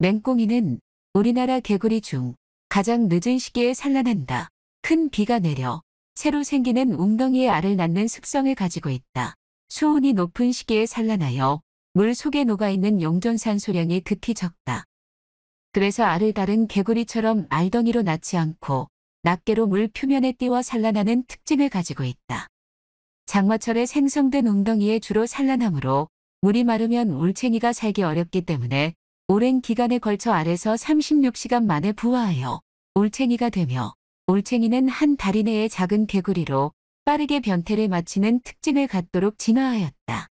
맹꽁이는 우리나라 개구리 중 가장 늦은 시기에 산란한다. 큰 비가 내려 새로 생기는 웅덩이의 알을 낳는 습성을 가지고 있다. 수온이 높은 시기에 산란하여 물 속에 녹아있는 용존산 소량이 극히 적다. 그래서 알을 다른 개구리처럼 알덩이로 낳지 않고 낱개로 물 표면에 띄워 산란하는 특징을 가지고 있다. 장마철에 생성된 웅덩이에 주로 산란하므로 물이 마르면 울챙이가 살기 어렵기 때문에 오랜 기간에 걸쳐 아래서 36시간 만에 부화하여 올챙이가 되며 올챙이는 한 다리 내의 작은 개구리로 빠르게 변태를 마치는 특징을 갖도록 진화하였다.